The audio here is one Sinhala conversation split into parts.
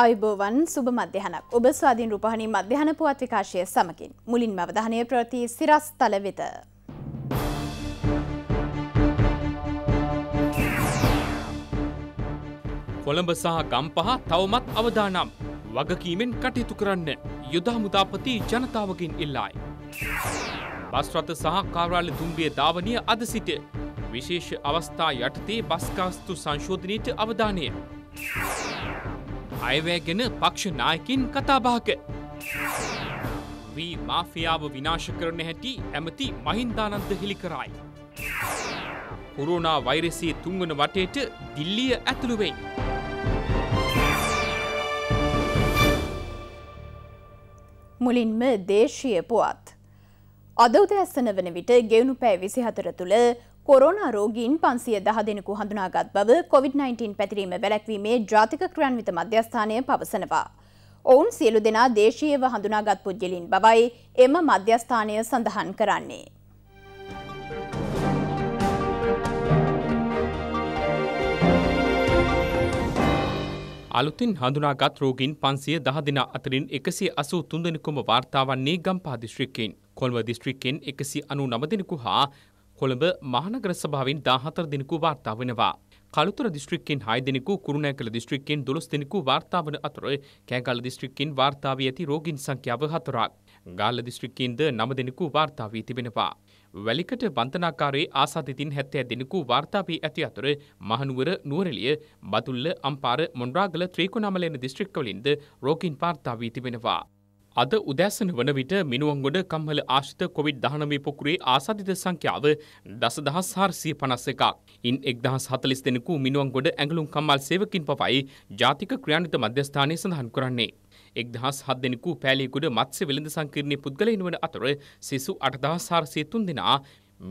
අයිබෝවන් සුබ මධ්‍යහනක් ඔබ ස්වාධීන් රූපහණී මධ්‍යහන පුවත් විකාශය සමකින් මුලින් මවධානය ප්‍රති සිරස් තල වෙත. කොළඹ සහ ගම්පහ තවමත් අවදානම් වගකීමෙන් කටයුතු කරන්න යුදහමුදාපති ජනතාවකින් ඉල්ලායි. බස්රත සහ කාරාල තුම්බිය ධාවනය අද සිට විශේෂ අවස්ථා යටතේ බස්කාස්තු සංශෝධනයට අවධානය. අයවැය ගැන පක්ෂ නායකින් කතාබාක. වී මාෆියාව විනාශ කරන හැටි ඇමති මහින්දානන්ද හෙළි කරයි. කොරුණා වෛරසයේ තුන්වන වටේට දිල්ලිය ඇතුළු වෙයි. මුලින්ම දේශීය පුවත්. අද උදෑසන වන විට ගෙවුණු පෑ විසිහතර තුළ කොරෝනා රෝගීන් පන්සිය දහ දෙනෙකු හඳුනාගත් බව කොවිD-19 පැතිරීම වැළැක්වීමේ ජාතික ක්‍රියාන්විත මධ්‍යස්ථානය පවසනවා. ඔවුන් සියලු දෙනා දේශීයව හඳුනාගත් පුද්ගලින් බවයි එම මධ්‍යස්ථානය සඳහන් කරන්නේ. අලුතින් හඳුනාගත් රෝගීන් පන්සිය දහ දෙනා අතරින් එකසි අසූ තුන්දෙනෙකුම වාර්තාවන්නේ ගම්පා දිස්ත්‍රික්කෙන්. කොල්ව දිස්ත්‍රික්කෙන් එකසි අනු නමදෙනෙකු හා කොළඹ මහනගර සභාවෙන් දාහතර දිනකු වාර්තා වෙනවා. කළුතුර දිස්ත්‍රික්කෙන් හය දෙනෙකු කුරුණෑකළ දිස්ත්‍රික්කෙන් දොළොස් දෙනෙකු වාර්තාාවන අතර කෑගල දිස්ත්‍රික්කෙන් වාර්තාාව ඇති රෝගින් සංඛ්‍යාව හතරක්. ගාල්ල දිස්ත්‍රික්කෙන්ද නම දෙනෙකු වාර්තාාවී තිබෙනවා. වැලිකට බන්තනාකාරේ ආසාධතින් හැත්තෑ දෙනෙකු වාර්තාාවී ඇති අතර මහනුවර නුවරලිය බතුල්ල අම්පාර මොන්ඩ්‍රාගල ත්‍රීකුණමලයන දිස්ත්‍රික්කවලින්ද රෝගින් පාර්තාාවී තිබෙනවා. අද උදෑසන වන විට මිනුවන්ගොඩ කම්හල ආශිත කොවිඩ් දහනමේ පොකුරේ ආසාධිත සංඛ්‍යාව දසදහස් හාරසිය පනස් එකක්. ඉන් එක්දහස් හතලිස් දෙනෙකු මිනුවන්ගොඩ ඇඟලුම් කම්මල් සේවකින් පවයි ජාතික ක්‍රියාණිත මධ්‍යස්ථානය සඳහන් කරන්නේ. එක්දහස් හත් දෙනෙකු පෑලියකුඩ මත්ස්‍ය වෙළඳ සංකීර්ණය පුද්ගලයින් වන අතර සිසු අටදහස් හාරසිය තුන් දෙනා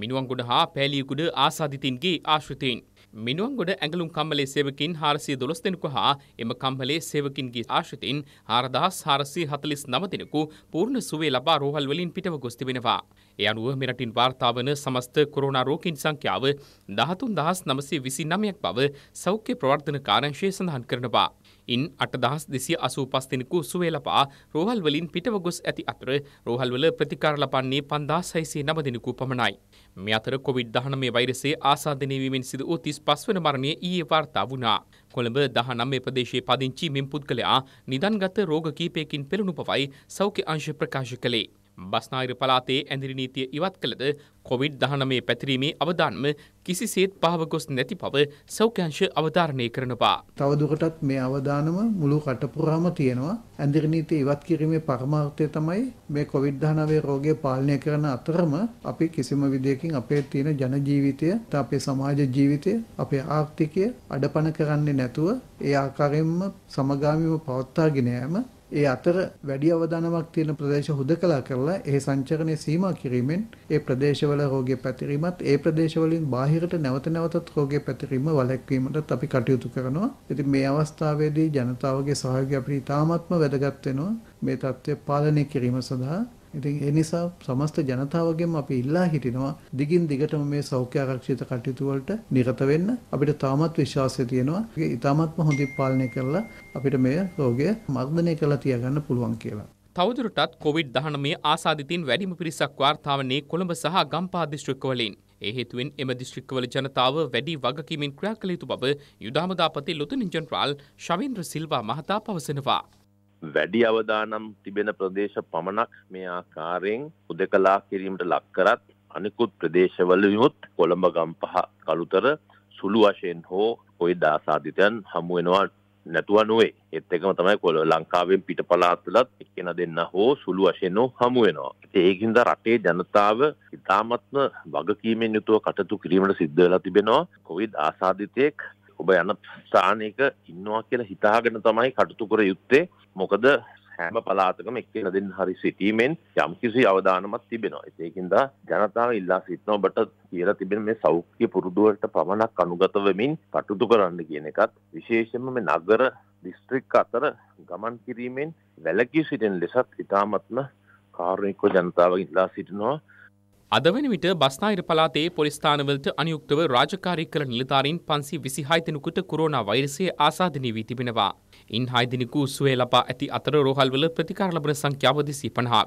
මිනුවන්ගොඩ හා පෑලියකුඩ ආසාධිතන්ගේ ආශ්‍රතයෙන්. මිනුවන්ගොඩ ඇඟලුම් කම්මලේ සෙවකින් හාරසිය දොළොස් දෙනෙකු හා එම කම්මලේ සෙවකින්ගේ ආශ්‍රිතින් හාරදහස් හාරසී හතලිස් නම දෙනෙකු පූර්ණ සුවේ ලබා රෝහල් වලින් පිටව ගොස් තිබෙනවා. ඒ අනුව මෙරටින් වාර්තාාවන සමස්ත කොරෝනා රෝකින් සංඛ්‍යාව දහතුන් දහස් නමසේ විසි නමයක් බව සෞඛ්‍ය ප්‍රවර්ධන කාරංශය සඳහන් කරනවා. ඉන් අටදහස් දෙසිය අසූ පස්තිෙනෙකු සුවේලපා රෝහල්වලින් පිටව ගොස් ඇති අතර රෝහල්වල ප්‍රතිකාර ලබන්නේ පන්දා සයිසේ නමදිනෙකු පමණයි. මෙ අතර කොවිඩ් දහනමේ වෛරසේ ආසාධනයවීමෙන් සිද වූ තිස් පස්වන මරණය ඊයේ වාර්තා වුණා. කොළඹ දහ නම්මේ ප්‍රදේශයේ පදිංචි මෙම් පුද්ගලයා නිදන්ගත රෝග කීපයකින් පෙළුණු පවයි සෞඛ්‍ය අංශ ප්‍රකාශ කළේ. බස්නාහිර පළාතේ ඇඳිරි නීතිය ඉවත් කළද කොවිඩ්-19 පැතිරීමේ අවදානම කිසිසේත් පහව ගොස් නැති බව සෞඛ්‍යංශ අවධාරණය කරනවා. තවදුරටත් මේ අවදානම මුළු රට පුරාම තියෙනවා. ඇඳිරි නීතිය ඉවත් කිරීමේ පරමාර්ථය තමයි මේ කොවිඩ්-19 රෝගය පාලනය කරන අතරම අපි කිසිම විදියකින් අපේ තියෙන ජන ජීවිතය, අපේ සමාජ ජීවිතය, අපේ ආර්ථිකය අඩපණ කරන්නේ නැතුව ඒ ආකාරයෙන්ම සමගාමීව පවත්වාගෙන යෑම ඒ අතර වැඩි අවදානමක් තියෙන ප්‍රදේශ හුදකලා කරලා ඒ සංචරණය සීමා කිරීමෙන් ඒ ප්‍රදේශවල රෝගය පැතිරීමත් ඒ ප්‍රදේශවලින් බාහිරට නැවත නැවතත් රෝගය පැතිරීම වළක්වීමටත් අපි කටයුතු කරනවා. ඉතින් මේ අවස්ථාවේදී ජනතාවගේ සහයෝගය අපිට ඉතාමත්ම වැදගත් වෙනවා. මේ தත්ත්වය පාලනය කිරීම සඳහා ඉතින් ඒ නිසා සමස්ත ජනතාවගෙන් අපි ඉල්ලා හිටිනවා දිගින් දිගටම මේ සෞඛ්‍ය ආරක්ෂිත කටයුතු වලට නිරත වෙන්න. අපිට තාමත් විශ්වාසය තියෙනවා. ඒක ඊටමත්ම හොඳින් පාලනය කරලා අපිට මේ රෝගය මර්ධනය කරලා තියාගන්න පුළුවන් කියලා. තවදුරටත් කොවිD-19 ආසාදිතින් වැඩිම පිරිසක් වාර්තා වන්නේ කොළඹ සහ ගම්පහ දිස්ත්‍රික්කවලින්. ඒ හේතුවෙන් එම දිස්ත්‍රික්කවල ජනතාව වැඩි වගකීමෙන් ක්‍රියා කළ යුතු බව යුදාමදාපති ලොතුනින් ජෙනරාල් ශවීන්ද්‍ර සිල්වා මහතා පවසනවා. වැඩි අවදානම් තිබෙන ප්‍රදේශ පමණක් මේ ආකාරයෙන් උදකලා කිරීමට ලක්කරත් අනිකුත් ප්‍රදේශවලයුත් කොළඹ ගම්පහ කළුතර සුළු වශයෙන් හෝ ඔය දාසාධිතයන් හමුවෙනවා නැතුව නොවේ එත් එකම තමයි කොළ ලංකාවෙන් පිට පලාත්තුලත් එක්කෙන දෙන්න හෝ සුළු වශයෙන්ෝ හමුවෙනවා. ඒකින්ද රටේ ජනතාව ඉතාමත්ම වගකීමෙන් යුතුව කටතු කිරීමට සිද්ධවෙලා තිබෙනවා කොවිද ආසාධිතයෙක් ඔබ යන ස්ථානයක ඉන්නවා කියලා හිතාගෙන තමයි කටුතු කර යුත්තේ මොකද හැම පලාතකම එක් දෙන්න හරි සිටීමෙන් යම්කිසි අවධානමත් තිබෙනවා ඒකින්ද ජනතාව ඉල්ලා සිටනෝ බට කියලා තිබෙන මේ සෞඛ්‍ය පුරුදුවට පමණක් අනුගතවමින් කටුතු කරන්න කියන එකත් විශේෂම මේ නගර දිස්ත්‍රික් අතර ගමන් කිරීමෙන් වැලකී සිටින ලෙසත් ඉතාමත්ම කාරුණිකව ජනතාවගේ ඉල්ලා සිටිනවා අද වන විට බස්නාහිර පළාතේ පොලිස් ස්ථානවලට අනියුක්තව රාජකාරී කළ නිලධාරීන් 526 දෙනෙකුට කොරෝනා වෛරසය ආසාදනය වී තිබෙනවා. ඉන් 6 දෙනෙකු සුවය ලබා ඇති අතර රෝහල්වල ප්‍රතිකාර ලබන සංඛ්‍යාව 250ක්.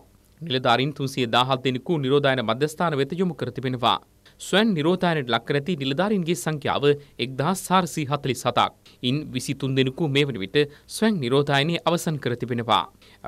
නිලධාරීන් 317 දෙනෙකු නිරෝධායන මධ්‍යස්ථාන වෙත යොමු කර තිබෙනවා. ස්වයන් නිරෝධායනයට ලක් කරති නිලධාරීන්ගේ සංඛ්‍යාව එක්දහස් සාරසී හතලිස් සතක්. ඉන් විසිතුන් දෙනෙකු මේ වන විට ස්වයන් නිරෝධායනය අවසන් කර තිබෙනවා.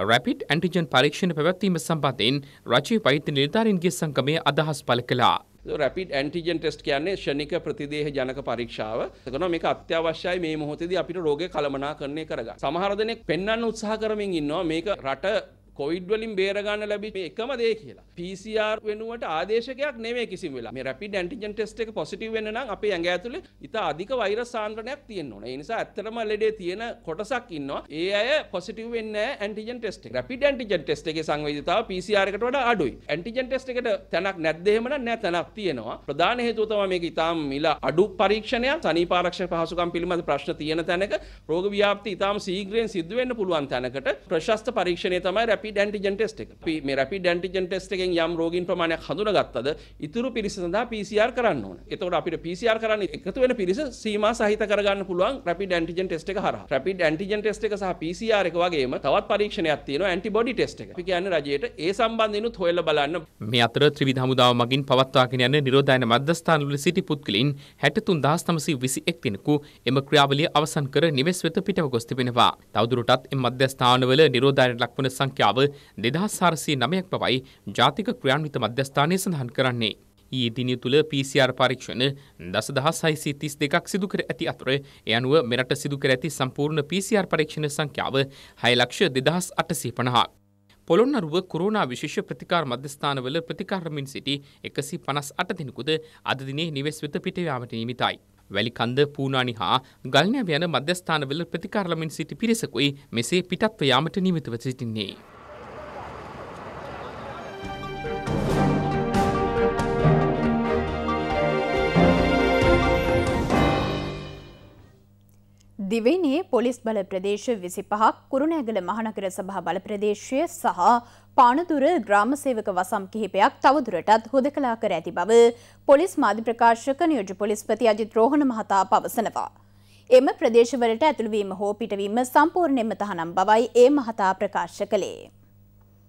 රැපිඩ් ඇන්ටිජන් පරීක්ෂණ පැවැත්වීම සම්බන්ධයෙන් රජයේ වෛද්‍ය නිලධාරීන්ගේ සංගමය අදහස් පළ කළා. රැපිඩ් ඇන්ටිජන් ටෙස්ට් කියන්නේ ෂණික ප්‍රතිදේහ ජනක පරීක්ෂාව. එතකොට මේක අත්‍යවශ්‍යයි මේ මොහොතේදී අපිට රෝගය කළමනාකරණය කරගන්න. සමහර දෙනෙක් පෙන්වන්න උත්සාහ කරමින් ඉන්නවා මේක රට කොයිඩ් වලින් බේරගන්න ලැබි එකම දේ කියලා PCR වෙනුවට ආදේශකයක් නෙමේ කිසිම වෙලා මේ රැපිඩ් ඇන්ටිජන් ටෙස්ට් එක පොසිටිව් වෙන්න නම් අපේ ඇඟ ඇතුලේ ඉතා අධික වෛරස් සාන්ද්‍රණයක් තියෙන්න ඕන. ඒ නිසා ඇත්තටම ලෙඩේ තියෙන කොටසක් ඉන්නවා. ඒ අය පොසිටිව් වෙන්නේ නැහැ ඇන්ටිජන් ටෙස්ට් එක. රැපිඩ් ඇන්ටිජන් ටෙස්ට් එකේ සංවේදීතාව PCR එකට වඩා අඩුයි. ඇන්ටිජන් ටෙස්ට් එකට තැනක් නැද්ද එහෙම නම් නැහැ තැනක් තියෙනවා. ප්‍රධාන හේතුව තමයි මේක ඉතාම මිල අඩු පරීක්ෂණයක් සනීපාරක්ෂක පහසුකම් පිළිබඳ ප්‍රශ්න තියෙන තැනක රෝග ව්‍යාප්ති ඉතාම ශීඝ්‍රයෙන් සිද්ධ වෙන්න පුළුවන් තැනකට ප්‍රශස්ත පරීක්ෂණය තමයි රැපිඩ් රැපිඩ් ඇන්ටිජන් ටෙස්ට් එක. අපි මේ රැපිඩ් ඇන්ටිජන් ටෙස්ට් එකෙන් යම් රෝගීන් ප්‍රමාණයක් හඳුනාගත්තද ඉතුරු පිරිස සඳහා PCR කරන්න ඕන. එතකොට අපිට PCR කරන්න එකතු වෙන පිරිස සීමා සහිත කරගන්න පුළුවන් රැපිඩ් ඇන්ටිජන් ටෙස්ට් එක හරහා. රැපිඩ් ඇන්ටිජන් ටෙස්ට් එක සහ PCR එක වගේම තවත් පරීක්ෂණයක් තියෙනවා ඇන්ටිබොඩි ටෙස්ට් එක. අපි කියන්නේ රජයට ඒ සම්බන්ධිනුත් හොයලා බලන්න. මේ අතර ත්‍රිවිධ හමුදාව මගින් පවත්වාගෙන යන නිරෝධායන මධ්‍යස්ථානවල සිටි පුද්ගලයින් 63921 දිනකු එම ක්‍රියාවලිය අවසන් කර නිවෙස් වෙත පිටව ගොස් තිබෙනවා. තවදුරටත් එම මධ්‍යස්ථානවල නිරෝධායන ලක්වන සංඛ්‍යාව ක්‍රියාව දෙදහස් සාරසී නමයක් පවයි ජාතික ක්‍රියාන්විත මධ්‍යස්ථානය සඳහන් කරන්නේ. ඊයේ දිනය තුළ PCR පරීක්ෂණ දසදහස් හයිසි තිස් දෙකක් සිදු කර ඇති අතර එ අනුව මෙරට සිදු කර ඇති සම්පූර්ණ PCR පරීක්ෂණ සංඛ්‍යාව හයලක්ෂ දෙදහස් අටසී පණහක්. පොළොන්නරුව කොරෝනා විශේෂ ප්‍රතිකාර මධ්‍යස්ථානවල ප්‍රතිකාරමින් සිටි එකසි පනස් අට දෙනෙකුද අද දිනේ නිවෙස් වෙත පිටයාමට නිමිතයි. වැලිකන්ද පූනානි හා ගල්නැව යන මධ්‍යස්ථානවල ප්‍රතිකාරලමින් සිටි පිරිසකුයි මෙසේ පිටත්ව යාමට නිමිතව සිටින්නේ. දිවෙනේ පොලිස් බල ප්‍රදේශ විසි පහක් කුරුණෑගල මහනකර සභා බල ප්‍රදේශය සහ පානතුර ග්‍රාමසේවක වසම් කිහිපයක් තවදුරටත් හොද කලා කර ඇති බව පොලිස් මාධ්‍ය ප්‍රකාශක නියෝජ පොලිස්පති අජිත් රෝහණ මහතා පවසනවා. එම ප්‍රදේශවලට ඇතුළුවීම හෝ පිටවීම සම්පූර්ණයෙන්ම තහනම් බවයි ඒ මහතා ප්‍රකාශ කළේ.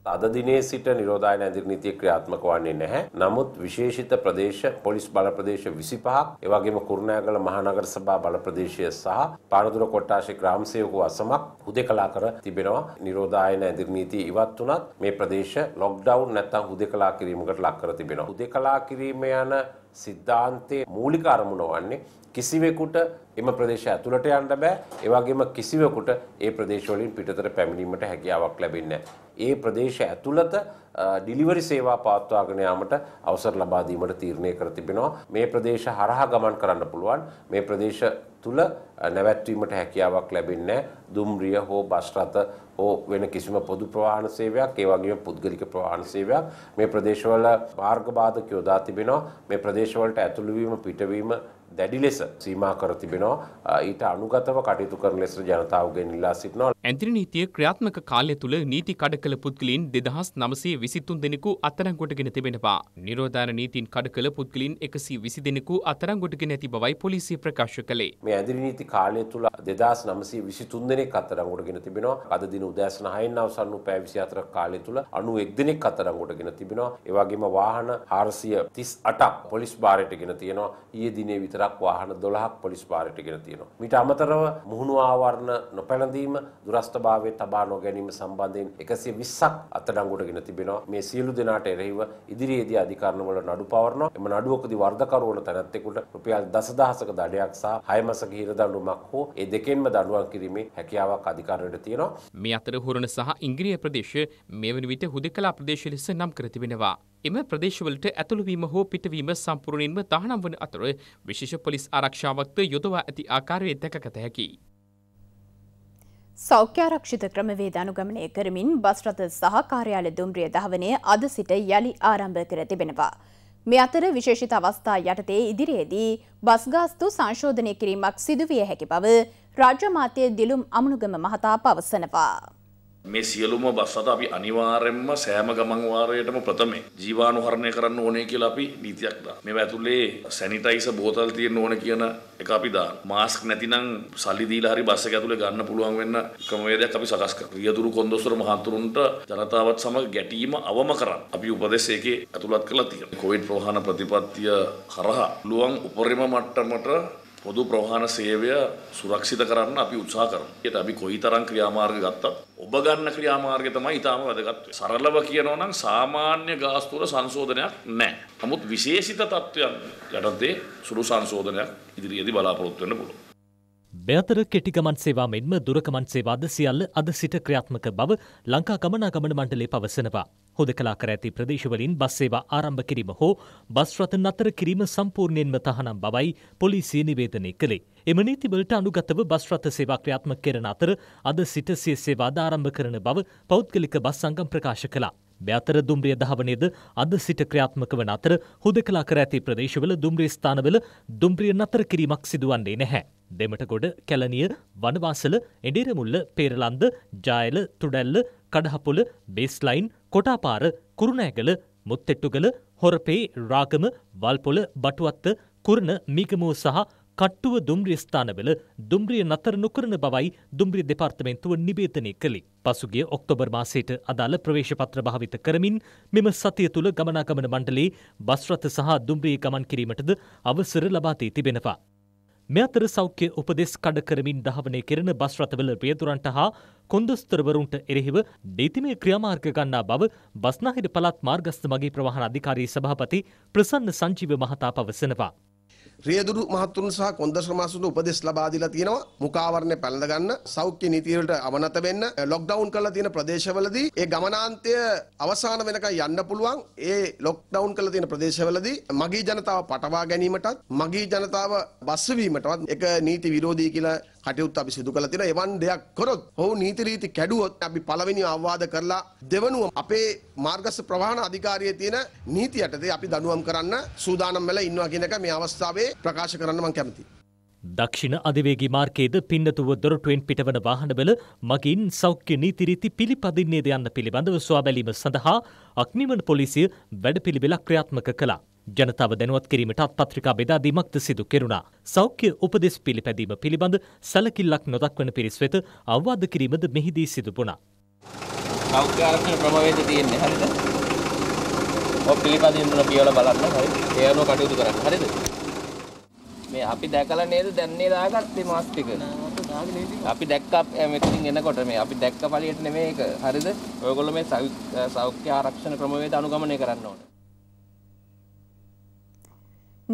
අද දිනේ සිට නිරෝධායන ඇදිරි නීතිය ක්‍රියාත්මක වන්නේ නැහැ. නමුත් විශේෂිත ප්‍රදේශ පොලිස් බල ප්‍රදේශ 25ක්, ඒ වගේම කුරුණෑගල මහනගර සභා බල ප්‍රදේශය සහ පානදුර කොට්ටාශේ ග්‍රාම සේවකව අසමක් හුදේකලා කර තිබෙනවා. නිරෝධායන ඇදිරි නීතිය ඉවත් වුණත් මේ ප්‍රදේශ ලොක්ඩවුන් නැත්තම් හුදේකලා කිරීමකට ලක් කර තිබෙනවා. හුදේකලා කිරීම යන සිද්ධාන්තයේ මූලික අරමුණ වන්නේ කිසිවෙකුට එම ප්‍රදේශය ඇතුළට යන්න බෑ ඒ වගේම කිසිවෙකුට ඒ ප්‍රදේශවලින් පිටතට පැමිණීමට හැකියාවක් ලැබෙන්නේ ඒ ප්‍රදේශ ඇතුළත ඩිලිවරි සේවා පවත්වාගෙන යාමට අවසර ලබා දීමට තීරණය කර තිබෙනවා මේ ප්‍රදේශ හරහා ගමන් කරන්න පුළුවන් මේ ප්‍රදේශ තුල නැවැත්වීමට හැකියාවක් ලැබෙන්නේ දුම්රිය හෝ බස් රථ හෝ වෙන කිසිම පොදු ප්‍රවාහන සේවයක් ඒ වගේම පුද්ගලික ප්‍රවාහන සේවයක් මේ ප්‍රදේශවල මාර්ග බාධක යොදා තිබෙනවා මේ ප්‍රදේශවලට ඇතුළු වීම පිටවීම දැඩි ලෙස සීමා කර තිබෙනවා ඊට අනුගතව කටයුතු කරන ලෙස ජනතාවගෙන් ඉල්ලා සිටිනවා. ඇඳිරි නීතිය ක්‍රියාත්මක කාලය තුළ නීති කඩ කළ පුද්ගලයින් දෙදහස් නමසය විසිතුන් දෙනෙකු අත්තරංගොටගෙන තිබෙනවා. නිරෝධාන නීතින් කඩ කළ පුද්ගලින් එකසී විසි දෙනෙකු අත්තරංගොටගෙන ඇති බවයි පොලිසිය ප්‍රකාශ කළේ. මේ ඇඳිරි නීති කාලය තුළ දෙදස් නමසී විසිතුන් දෙනෙක් අත්තරංගොටගෙන තිබෙනවා. අද දින උදෑසන හයෙන් අවසන් පෑ විසි අතර කාලය තුළ අනු එක් දෙනෙක් අත්තරංගොටගෙන තිබෙනවා. එවගේම වාහන හාරසිය තිස් අටක් පොලිස් භාරයට ගෙන තියෙනවා. ඊයේ දිනේ විතර විතරක් වාහන 12ක් පොලිස් භාරයට ගෙන තියෙනවා. මීට අමතරව මුහුණු ආවරණ නොපැළඳීම, දුරස්ථභාවයේ තබා නොගැනීම සම්බන්ධයෙන් 120ක් අත්අඩංගුවට ගෙන තිබෙනවා. මේ සියලු දෙනාට එරෙහිව ඉදිරියේදී අධිකරණවල නඩු පවරනවා. එම නඩුවකදී වර්ධකරු වන තැනැත්තෙකුට රුපියල් දසදහසක දඩයක් සහ 6 මාසක හිර දඬුවමක් හෝ ඒ දෙකෙන්ම දඬුවම් කිරීමේ හැකියාවක් අධිකරණයට තියෙනවා. මේ අතර හුරණ සහ ඉංග්‍රීය ප්‍රදේශ මේ වන විට හුදෙකලා ප්‍රදේශ ලෙස නම් කර තිබෙනවා. එම ප්‍රදේශවලට ඇතුළුවීම හෝ පිටවීම සම්පූර්ණයෙන්ම තහනම් වන අතර විශේෂ පොලිස් ආරක්ෂාවක්ද යොදවා ඇති ආකාරයේ දැකගත හැකියි. සෞඛ්‍යාරක්ෂිත ක්‍රමවේද අනුගමනය කරමින් බස් රථ සහ කාර්යාල දුම්රිය දහවනය අද සිට යළි ආරම්භ කර තිබෙනවා. මේ අතර විශේෂිත අවස්ථා යටතේ ඉදිරියේදී බස් ගාස්තු සංශෝධනය කිරීමක් සිදුවිය හැකි බව රාජ්‍ය මාත්‍ය දිලුම් අමනුගම මහතා පවසනවා. මේ සියලුම බස් අත අපි අනිවාර්යයෙන්ම සෑම ගමන් වාරයටම ප්‍රථමයෙන් ජීවාණුහරණය කරන්න ඕනේ කියලා අපි නීතියක් දානවා. මේවා ඇතුලේ සැනිටයිසර් බෝතල් තියෙන්න ඕන කියන එක අපි දානවා. මාස්ක් නැතිනම් සල්ලි දීලා හරි බස් එක ඇතුලේ ගන්න පුළුවන් වෙන්න ක්‍රමවේදයක් අපි සකස් කරනවා. රියදුරු කොන්දොස්තර මහතුරුන්ට ජනතාවත් සමග ගැටීම අවම කරන්න අපි උපදෙස් ඒකේ ඇතුළත් කරලා තියෙනවා. කොවිඩ් ප්‍රවාහන ප්‍රතිපත්තිය හරහා පුළුවන් උපරිම මට්ටමට පොදු ප්‍රවාහන සේවය සුරක්ෂිත කරන්න අපි උත්සාහ කරමු. ඒත් අපි කොයිතරම් ක්‍රියාමාර්ග ගත්තත් ඔබ ගන්න ක්‍රියාමාර්ගය තමයි ඊටාම වැදගත් වෙන්නේ. සරලව කියනවා නම් සාමාන්‍ය ගාස්තු වල සංශෝධනයක් නැහැ. නමුත් විශේෂිත තත්ත්වයන් යටතේ සුළු සංශෝධනයක් ඉදිරියේදී බලාපොරොත්තු වෙන්න පුළුවන්. බෑතර කෙටිගමන් සේවා මෙන්ම දුරකමන් සේවාද සියල්ල අද සිට ක්‍රියාත්මක බව ලංකා ගමනාගමන මණ්ඩලේ පවසනවා. හොදකලා කර ඇති ප්‍රදේශවලින් බස් සේවා ආරම්භ කිරීම හෝ බස් රථ නතර කිරීම සම්පූර්ණයෙන්ම තහනම් බවයි පොලිසිය නිවේදනය කළේ. එම නීතිවලට අනුගතව බස් රථ සේවා ක්‍රියාත්මක කරන අතර අද සිට සිය සේවා ආරම්භ කරන බව පෞද්ගලික බස් සංගම් ප්‍රකාශ කළා. මෙතර දුම්රිය ධාවනයද අද සිට ක්‍රියාත්මක වන අතර හුදකලා කර ඇති ප්‍රදේශවල දුම්රිය ස්ථානවල දුම්රිය නතර කිරීමක් සිදුවන්නේ නැහැ. දෙමටගොඩ කැලනිය වනවාසල එඩිරමුල්ල පේරලන්ද ජායල තුඩැල්ල කඩහපොල බේස්ලයින් කොටාපාර කුරුණෑගල මුත්තෙට්ටුගල හොරපේ රාගම වල්පොල බටුවත්ත කුරණ මිගමෝ සහ කට්ටුව දුම්රිය ස්ථානවල දුම්රිය නතර නොකරන බවයි දුම්රිය දෙපාර්තමේන්තුව නිවේදනය කළේ. පසුගිය ඔක්තෝබර් මාසයට අදාළ ප්‍රවේශපත්‍ර භාවිත කරමින් මෙම සතිය තුළ ගමනාගමන මණ්ඩලයේ බස් රථ සහ දුම්රියේ ගමන් කිරීමටද අවසර ලබා දී තිබෙනවා. මේ අතර සෞඛ්‍ය උපදෙස් කඩ කරමින් ධාවනය කෙරෙන බස් රථවල රියදුරන්ට හා කොන්දොස්තරවරුන්ට එරෙහිව නීතිමය ක්‍රියාමාර්ග ගන්නා බව බස්නාහිර පළාත් මාර්ගස්ත මගේ ප්‍රවාහන අධිකාරී සභාපති ප්‍රසන්න සංජීව මහතා පවසනවා. රියදුරු මහත්තුන් සහ කොන්දසර මහසුන්ට උපදෙස් ලබා දීලා තියෙනවා මුඛාවරණය පැළඳ ගන්න සෞඛ්‍ය නීති වලට අවනත වෙන්න ලොක්ඩවුන් කරලා තියෙන ප්‍රදේශවලදී ඒ ගමනාන්තය අවසන් වෙනකන් යන්න පුළුවන් ඒ ලොක්ඩවුන් කරලා තියෙන ප්‍රදේශවලදී මගී ජනතාව පටවා ගැනීමටත් මගී ජනතාව බස් වීමටවත් එක නීති විරෝධී කියලා කටයුත්ත අපි සිදු කළ තියෙනවා. එවන් දෙයක් කරොත් ඔව් නීති රීති කැඩුවොත් අපි පළවෙනි අවවාද කරලා දෙවනුව අපේ මාර්ගස්ස ප්‍රවාහන අධිකාරියේ තියෙන නීති යටතේ අපි දඬුවම් කරන්න සූදානම් වෙලා ඉන්නවා කියන එක මේ අවස්ථාවේ ප්‍රකාශ කරන්න මම කැමතියි. දක්ෂිණ අධිවේගේ මාර්කයේද පින්නතුව දොරටුවෙන් පිටවන වාහනවල මගින් සෞඛ්‍ය නීතිරීති පිළිපදින්නේද යන්න පිළිබඳව සොයා බැලීම සඳහා අක්නිමන පොලිසිය වැඩපිළිවෙලක් ක්‍රියාත්මක කළා. ජනතාව දැනුවත් කිරීමට අත්පත්‍රිකා බෙදා දීමක්ද සිදු කෙරුණා. සෞඛ්‍ය උපදෙස් පිළිපැදීම පිළිබඳ සැලකිල්ලක් නොදක්වන පිරිස් වෙත අවවාද කිරීමද මෙහිදී සිදු වුණා. සෞඛ්‍ය ආරක්ෂණ ක්‍රමවේද තියෙන්නේ හරිද? ඔය පිළිපදින්න පියවල බලන්න හරිද? ඒ අනුව කටයුතු කරන්න හරිද? මේ අපි දැකලා නේද දැන් නේද ආගත්තේ මාස් ටික. අපි දැක්කා මෙතනින් එනකොට මේ අපි දැක්ක පළියට නෙමෙයි ඒක. හරිද? ඔයගොල්ලෝ මේ සෞඛ්‍ය ආරක්ෂණ ක්‍රමවේද අනුගමනය කරන්න ඕනේ.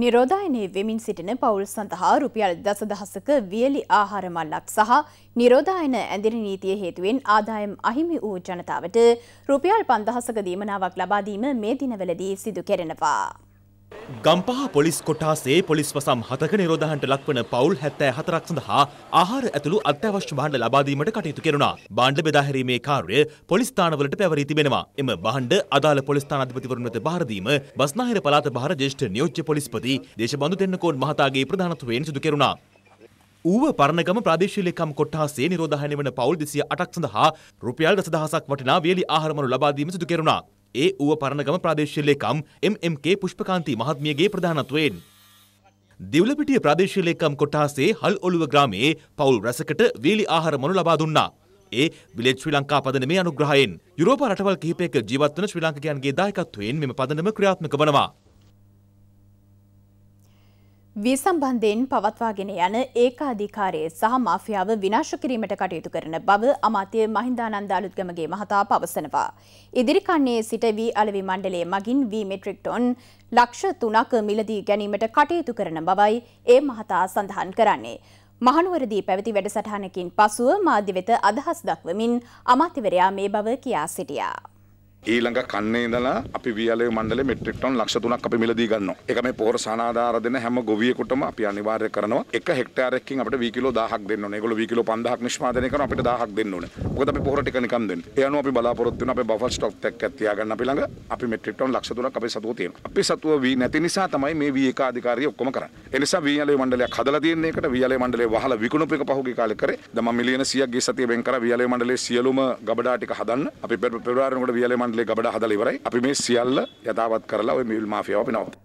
නිරෝධායනයේ වෙමින් සිටින පවුල් සඳහා රුපියල් දසදහසක වියලි ආහාර මල්ලක් සහ නිරෝධායන ඇඳිරි නීතිය හේතුවෙන් ආදායම් අහිමි වූ ජනතාවට රුපියල් 5000ක දීමනාවක් ලබා දීම මේ දිනවලදී සිදු කෙරෙනවා. ගම්පහ පොලිස් කොටාසේ පොලිස් වසම් හතක නිරෝධහන්ට ලක්වන පවුල් හැත්තෑ හතරක් සඳහා ආහාර ඇතුළු අත්‍යවශ්‍ය බාණ්ඩ ලබාදීමට කටයුතු කෙරුණා. බාණ්ඩ බෙදාහැරීමේ කාර්ය පොලිස් ස්ථානවලට පැවරී තිබෙනවා. එම බාණ්ඩ අදාළ පොලිස් ස්ථානාධිපතිවරුන් වෙත බාර දීම බස්නාහිර පළාත බාර ජ්‍යෙෂ්ඨ නියෝජ්‍ය පොලිස්පති දේශබන්දු තෙන්නකෝන් මහතාගේ ප්‍රධානත්වයෙන් සිදු කෙරුණා. ඌව පරණගම ප්‍රදේශීලකම් කොට්ටහසේ නිරෝධහනය වන පවුල් දෙසිය අටක් සඳහා රුපියල් දසදහසක් වටිනා වියලි ආහාරමනු ලබාදීම සිදු කෙරුණා. ඒ ඌව පරණගම ප්‍රාදේශීය ලේකම් MMK පුෂ්පකාන්ති මහත්මියගේ ප්‍රධානත්වයෙන් දිවුලපිටිය ප්‍රාදේශීය ලේකම් කොටාසේ හල් ඔළුව ග්‍රාමයේ පවුල් රැසකට වීලි ආහාර මනු ලබා දුන්නා. ඒ විලෙජ් ශ්‍රී ලංකා පදනමේ අනුග්‍රහයෙන් යුරෝපා රටවල් කිහිපයක ජීවත් වන ශ්‍රී ලාංකිකයන්ගේ දායකත්වයෙන් මෙම පදනම ක්‍රියාත්මක වනවා. වී සම්බන්ධයෙන් පවත්වාගෙන යන ඒකාධිකාරයේ සහ මාෆියාව විනාශ කිරීමට කටයුතු කරන බව අමාත්‍ය මහින්දානන්ද අලුත්ගමගේ මහතා පවසනවා. ඉදිරිකන්නේ සිට වී අලවි මණ්ඩලයේ මගින් වී මෙට්‍රික් ටොන් ලක්ෂ තුනක් මිලදී ගැනීමට කටයුතු කරන බවයි ඒ මහතා සඳහන් කරන්නේ. මහනුවරදී පැවති වැඩසටහනකින් පසුව මාධ්‍ය වෙත අදහස් දක්වමින් අමාත්‍යවරයා මේ බව කියා සිටියා. ඊළඟ කන්නේ ඉඳලා අපි වියලේ මණ්ඩලේ මෙට්‍රික් ටන් ලක්ෂ 3ක් අපි මිලදී ගන්නවා. ඒක මේ පොහොර සනාදාර දෙන හැම ගොවියෙකුටම අපි අනිවාර්ය කරනවා. එක හෙක්ටාරයකින් අපිට 2 කිලෝ 1000ක් දෙන්න ඕනේ. ඒගොල්ලෝ 2 කිලෝ 5000ක් නිෂ්පාදනය කරනවා අපිට 1000ක් දෙන්න ඕනේ. මොකද අපි පොහොර ටික නිකන් දෙන්නේ. ඒ අනුව අපි බලාපොරොත්තු වෙන අපේ බෆර් ස්ටොක් එකක් තියාගන්න අපි ළඟ අපි මෙට්‍රික් ටන් ලක්ෂ 3ක් අපේ සතුව තියෙනවා. අපි සතුව වී නැති නිසා තමයි මේ වී එක අධිකාරිය ඔක්කොම කරන්නේ. ඒ නිසා වියලේ මණ්ඩලයක් හදලා තියෙන එකට වියලේ මණ්ඩලේ වහලා විකුණුපු එක පහුගිය කාලේ කරේ. දැන් මම මිලියන 100ක් ගිය සතියේ වෙන් කරා වියලේ මණ්ඩලේ සියලුම ගබඩා ටික හදන්න. අපි පෙබ්‍රුවාරිනකොට වියලේ මණ්ඩලේ මණ්ඩලේ ගබඩා හදලා ඉවරයි. අපි මේ සියල්ල යථාවත් කරලා ওই මිල් මාෆියාව අපි නවත්තමු.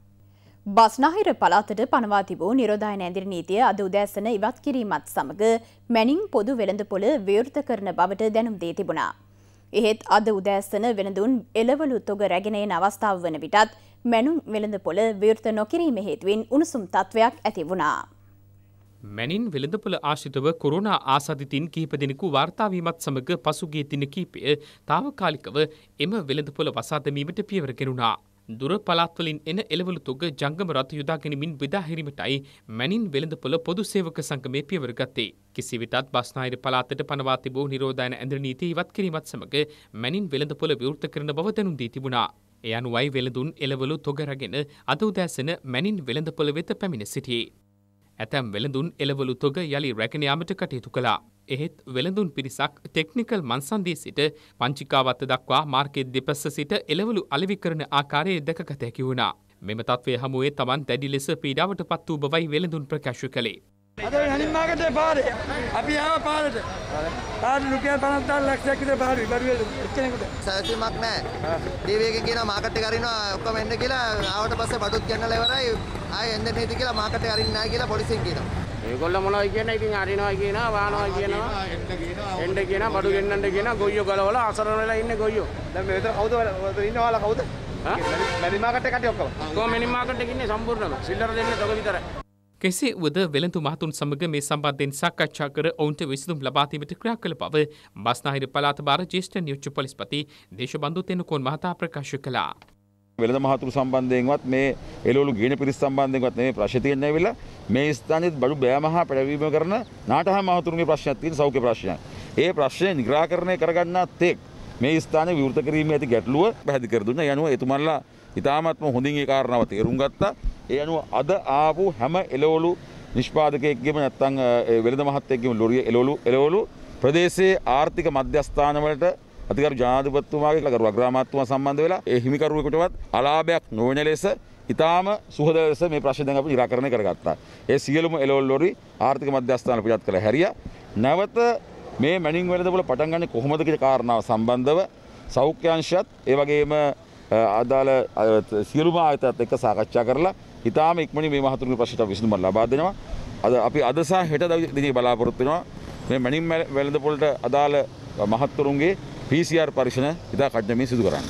බස්නාහිර පළාතට පනවා තිබූ නිරෝධායන ඇඳිරි නීතිය අද උදෑසන ඉවත් කිරීමත් සමග මැනින් පොදු වෙළඳපොළ විවෘත කරන බවට දැනුම් දී තිබුණා. එහෙත් අද උදෑසන වෙළඳුන් එළවලු තොග රැගෙන එන අවස්ථාව වන විටත් මැනුම් වෙළඳපොළ විවෘත නොකිරීම හේතුවෙන් උණුසුම් තත්ත්වයක් ඇති වුණා. මැනින් වෙළඳපොළ ආශිතව කොරුණා ආසාධිතින් කිහිප දෙනෙකු වාර්තාාවීමත් සමඟ පසුගේ දින කීපය තාවකාලිකව එම වෙළඳපොළ වසාදමීමට පියවරගෙනුණා. දුර පලාත්වලින් එන එළවලු තොග ජංගම රථ යුදාගෙනමින් බෙදාහිරීමටයි මැනින් වෙළඳපොළ පොදු සේවක සංගමය පියවරගත්තේ. කිසිවිටත් බස්නාහිර පලාතට පනවා තිබූ නිරෝධයන ඇඳර නීති ඉවත් කිරීමත් සමඟ මැනින් වෙළඳපොළ විවෘත කරන බව දැනුන්දී තිබුණා. එයනුවයි වෙළඳුන් එළවලු තොගරගෙන අද උදෑසන මැනින් වෙළඳපොළ වෙත පැමිණ සිටියේ. ඇතැම් වෙළඳුන් එළවලු තොග යළි රැගෙන යාමට කටයුතු කළා. එහෙත් වෙළඳුන් පිරිසක් ටෙක්නිකල් මන්සන්දී සිට පංචිකාවත්ත දක්වා මාර්කෙට් දෙපස්ස සිට එළවලු අලෙවි කරන ආකාරයේ දැකගත හැකි වුණා. මෙම තත්ත්වය හමුවේ තමන් දැඩි ලෙස පීඩාවට පත් වූ බවයි වෙළඳුන් ප්‍රකාශ කළේ. අද හනිම්මාකට පාරේ අපි ආව පාරට පාරට රුපියල් 50000 ලක්ෂයක් විතර පාරේ බඩුවෙල එක්කෙනෙකුට සැලසීමක් නැහැ ඩීවීගෙන් කියනවා මාකට් එක අරිනවා ඔක්කොම එන්න කියලා ආවට පස්සේ බඩුත් ගන්නලා ඉවරයි ආයෙ එන්න නේද කියලා මාකට් එක අරින්නේ නැහැ කියලා පොලිසියෙන් කියනවා ඒගොල්ල මොනවයි කියන්නේ ඉතින් අරිනවා කියනවා වානවා කියනවා එන්න කියනවා බඩු ගෙන්නන්න කියනවා ගොයියෝ ගලවලා අසරණ වෙලා ඉන්නේ ගොයියෝ දැන් මේ කවුද ඉන්නේ ඔයාලා කවුද මැනි මාකට් එකේ කටි ඔක්කොම කොහොම මැනි මාකට් එකේ ඉන්නේ සම්පූර්ණම සිල්ලර දෙන්නේ තොග විතරයි කෙසේ වුවද වෙළඳු මහතුන් සමග මේ සම්බන්ධයෙන් සාකච්ඡා කර ඔවුන්ට විසඳුම් ලබා දීමට ක්‍රියා කළ බව බස්නාහිර පළාත භාර ජ්‍යෙෂ්ඨ නියුච්ච පොලිස්පති දේශබන්දු තෙනකෝන් මහතා ප්‍රකාශ කළා. වෙළඳ මහතුරු සම්බන්ධයෙන්වත් මේ එළවලු ගේන පිරිස් සම්බන්ධයෙන්වත් මේ ප්‍රශ්න තියෙන ඇවිල්ලා මේ ස්ථානයේ බඩු බෑම හා පැටවීම කරන නාටහ මහතුරුගේ ප්‍රශ්නයක් තියෙන සෞඛ්‍ය ප්‍රශ්නයක්. ඒ ප්‍රශ්නේ නිරාකරණය කරගන්නා තෙක් මේ ස්ථානයේ විවෘත කිරීමේ ඇති ගැටලුව පැහැදිලි කර දුන්නා. ඒ අනුව එතුමන්ලා ඉතාමත්ම හොඳින් ඒ කාරණාව තේරුම් ගත්තා. ඒ අනුව අද ආපු හැම එලවලු නිෂ්පාදකයෙක්ගෙම නැත්තං වෙළඳ මහත්තයෙක්ගෙම ලොරිය එලවලු එලවලු ප්‍රදේශයේ ආර්ථික මධ්‍යස්ථානවලට අධිකරු ජනාධිපතිතුමාගේ කලකරු අග්‍රාමාත්‍යතුමා සම්බන්ධ වෙලා ඒ හිමිකරුවෙකුටවත් අලාභයක් නොවන ලෙස ඉතාම සුහද ලෙස මේ ප්‍රශ්නේ දැන් අපි निराකරණය කරගත්තා. ඒ සියලුම එලවලු ලොරි ආර්ථික මධ්‍යස්ථාන පිටත් කළ හැරියා. නැවත මේ මැනින් වෙළඳපොළ පටන් ගන්න කොහොමද කියන කාරණාව සම්බන්ධව සෞඛ්‍ය අංශයත් ඒ වගේම අදාළ සියලුම ආයතනත් එක්ක සාකච්ඡා කරලා ඉතාම ඉක්මනින් මේ මහතුරුගේ ප්‍රශ්නට විසඳුමක් ලබා දෙනවා. අද අපි අද සහ හෙට දිනේ බලාපොරොත්තු වෙනවා මේ මැනින් වැළඳ පොළට අදාළ මහත්තුරුන්ගේ PCR පරීක්ෂණ ඉතා කඩනමින් සිදු කරන්න.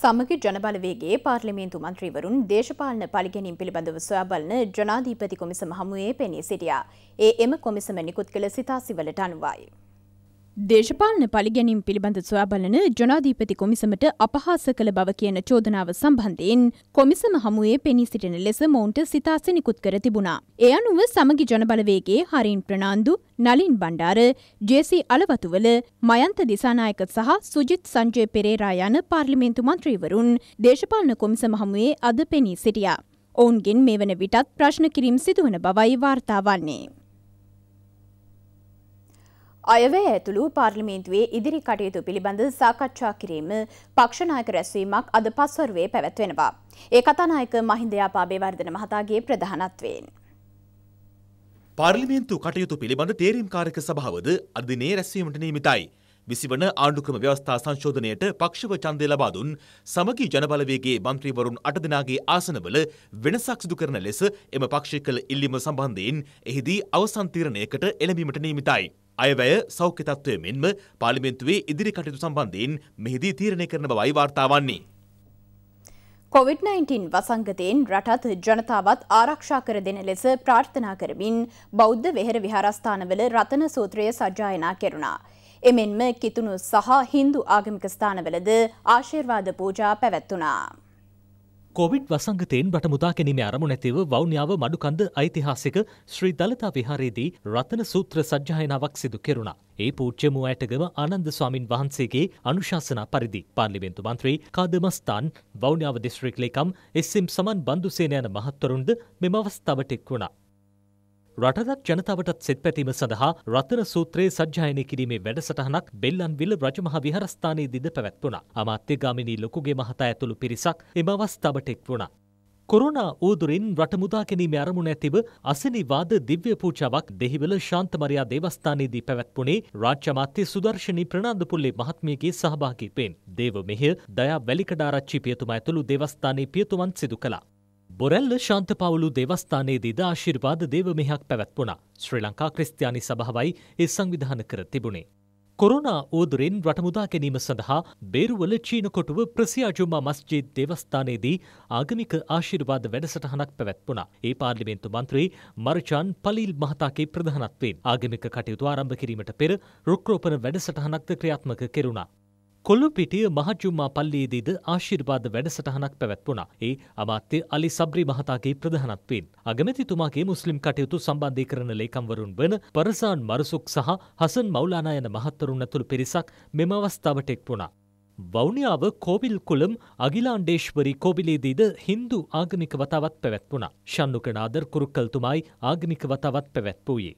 සමග ජනබලවේගේ පාර්ලිමේන්තු මන්ත්‍රීවරුන් දේශපාලන පලිගැනින් පිළිබඳව සොයා බලන ජනාධීපති කොමිසම හමුවේ පෙනී සිටියා. ඒ එම කොමිසම නිකුත් කළ සිතාසිවලට අනුවයි. දේශපාලන පලිගැනීම් පිළිබඳ සොයා බලන ජනාධීපති කොමිසමට අපහාස කළ බව කියන චෝදනාව සම්බන්ධයෙන් කොමිසම හමුවේ පෙනී සිටින ලෙස මොවුන්ට සිතාස නිකුත් කර තිබුණා. ඒ අනුව සමගි ජනබලවේගේ හරීන් ප්‍රනාන්දු, නලින් බණ්ඩාර, ජේසී අලවතුවල, මයන්ත දිසානායක සහ සුජිත් සංජය පෙරේරා යන පාර්ලිමේන්තු මන්ත්‍රීවරුන් දේශපාලන කොමිසම හමුවේ අද පෙනී සිටියා. ඔවුන්ගෙන් මේ වන විටත් ප්‍රශ්න කිරීම් සිදුවන බවයි වාර්තා වන්නේ. අයවැය ඇතුළු පාර්ලිමේන්තුවේ ඉදිරි කටයුතු පිළිබඳ සාකච්ඡා කිරීම පක්ෂනායක රැස්වීමක් අද පස්වරුවේ පැවැත්වෙනවා. ඒ කතානායක මහින්ද යාපාබේවර්ධන මහතාගේ ප්‍රධානත්වයෙන්. පාර්ලිමේන්තු කටයුතු පිළිබඳ තේරීම්කාරක සභාවද අදිනේ රැස්වීමට නියමිතයි. විසිවන ආණ්ඩුක්‍රම ව්‍යවස්ථා සංශෝධනයට පක්ෂව ඡන්දය ලබා දුන් සමගි ජනබලවේගයේ മന്ത്രിවරුන් 8 දෙනාගේ ආසනවල වෙනසක් සිදු කරන ලෙස එම පක්ෂය කළ ඉල්ලීම සම්බන්ධයෙන් එහිදී අවසන් තීරණයකට එළඹීමට නියමිතයි. අයවැය සෞඛ්‍ය තත්ත්වය මෙන්ම පාර්ලිමේන්තුවේ ඉදිරි කටයුතු සම්බන්ධයෙන් මෙහිදී තීරණය කරන බවයි වාර්තා වන්නේ. COVID-19 වසංගතයෙන් රටත් ජනතාවත් ආරක්ෂා කර දෙන ලෙස ප්‍රාර්ථනා කරමින් බෞද්ධ වෙහෙර විහාරස්ථානවල රතන සූත්‍රය සජ්ජායනා කෙරුණා. එමෙන්ම කිතුුණු සහ හින්දු ආගමික ස්ථානවලද ආශිර්වාද පූජා පැවැත්වනා. කොවිඩ් වසංගතයෙන් රටමුදා ගැනීම අරමුණ ඇතිව වෞනියාව මඩුකන්ද ඓතිහාසික ශ්‍රී දලතා විහාරයේදී රතන සූත්‍ර සජ්ජායනාවක් සිදු කෙරුණා. ඒ පූජ්‍ය මුවඇටගම ආනන්ද ස්වාමින් වහන්සේගේ අනුශාසනා පරිදි පාර්ලිමේන්තු මන්ත්‍රී කාදමස්තාන් වෞනියාව දිස්ත්‍රික් ලේකම් එස්.එම්. සමන් බන්දුසේන යන මහත්වරුන්ද මෙම අවස්ථාවට එක් වුණා. රටටත් ජනතාවටත් සෙත් පැතීම සඳහා රතන සූත්‍රයේ සජ්ජායනය කිරීමේ වැඩසටහනක් බෙල්ලන්විල්ල රජමහා විහාරස්ථානයේදීද පැවැත්වුණා. අමාත්‍යගාමිනී ලොකුගේ මහතා ඇතුළු පිරිසක් එම අවස්ථාවට එක් වුණා. කොරුණා ඌදුරින් රට මුදා ගැනීම අරමුණ ඇතිව අසනිවාද දිව්‍ය පූජාවක් දෙහිවල ශාන්තමරයා දේවස්ථානයේදී පැවැත්වුණේ රාජ්‍ය අමාත්‍ය සුදර්ශනී ප්‍රනාන්දුපුල්ලේ මහත්මියගේ සහභාගීත්වයෙන් දේව මෙහෙය දයා වැලිකඩාරච්චි පියතුමා ඇතුළු දේවස්ථානයේ පියතුමන් සිදු කළා. බොරැල්ල ශාන්තපවුලු දෙවස්ථානයේදීද ආශිර්වාද දේව මෙහක් පැවැත්වුණා ශ්‍රී ලංකා ක්‍රස්තියානි සභාවයි ඒ සංවිධාන කර තිබුණේ. කොරුණා ඕදුරෙන් රටමුදා ගැනීම සඳහා බේරුවල චීන කොටුව ප්‍රසියාජුමා මස්ජීත් දෙවස්ථානයේදී ආගමික ආශිර්වාද වැඩසටහනක් පැවැත්වුණා. ඒ පාර්ලිමේන්තු මන්ත්‍රී මර්චාන් පලීල් මහතාගේ ප්‍රධානත්වයෙන් ආගමික කටයුතු ආරම්භ කිරීමට පෙර රුක්‍රෝපන වැඩසටහනක්ද ක්‍රියාත්මක කෙරුණා. කොල්ලුපිටිය මහජුම්මා පල්ලියේදීද ආශිර්වාද වැඩසටහනක් පැවැත්වුණා. ඒ අමාත්‍ය අලි සබ්රි මහතාගේ ප්‍රධානත්වයෙන් අගමැතිතුමාගේ මුස්ලිම් කටයුතු සම්බන්ධීකරණ ලේකම්වරුන් වන පරසාන් මරසුක් සහ හසන් මෞලානා යන මහත්වරුන් ඇතුළු පිරිසක් මෙම අවස්ථාවට එක් වුණා. වෞනියාව කෝබිල් කුලම් අගිලාන්ඩේශ්වරි කෝබිලේදීද හින්දු ආගමික වතාවත් පැවැත්වුණා. ෂන්නුක නාදර් කුරුක්කල්තුමයි ආගමික වතාවත් පැවැත්වූයේ.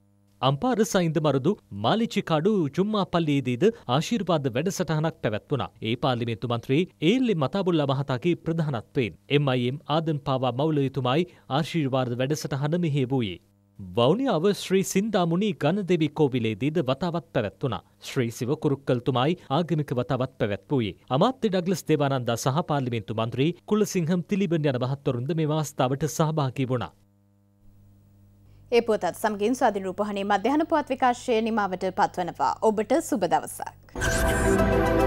අම්පාරසයින්ද මරදු මාලිචිකාඩු චුම්මාපල්ලියේදීද ආශීර්වාද වැඩසටහනක් පැවැත්වුණා. ඒ පාර්ලිමේන්තු මන්ත්‍රී ඒල්ලි මතාබුල්ලා මහතාගේ ප්‍රධානත්වයෙන් එම්යිම් ආදන් පාවා මවුලයුතුමයි ආශීර්වාද වැඩසටහන මෙහේ වූයේ. වෞනියාව ශ්‍රී සින්දාමුණී ගණදෙවි කෝවිලේදීද වතාවත් පැවැත්වුණා. ශ්‍රී සිව කුරුක්කල්තුමයි ආගමික වතාවත් පැවැත්වූයේ. අමාත්‍ය ඩග්ලස් දේවානන්දා සහ පාර්ලිමේන්තු මන්ත්‍රී කුලසිංහම් තිලිබන් යන මහත්වරුන්ද මේ අවස්ථාවට සහභාගී වුණා. ඒ පුවතත් සමගින් ස්වාධීන රූපවාහිනී මධ්‍යහන පුවත් විකාශය නිමාවට පත්වනවා. ඔබට සුබ දවසක්.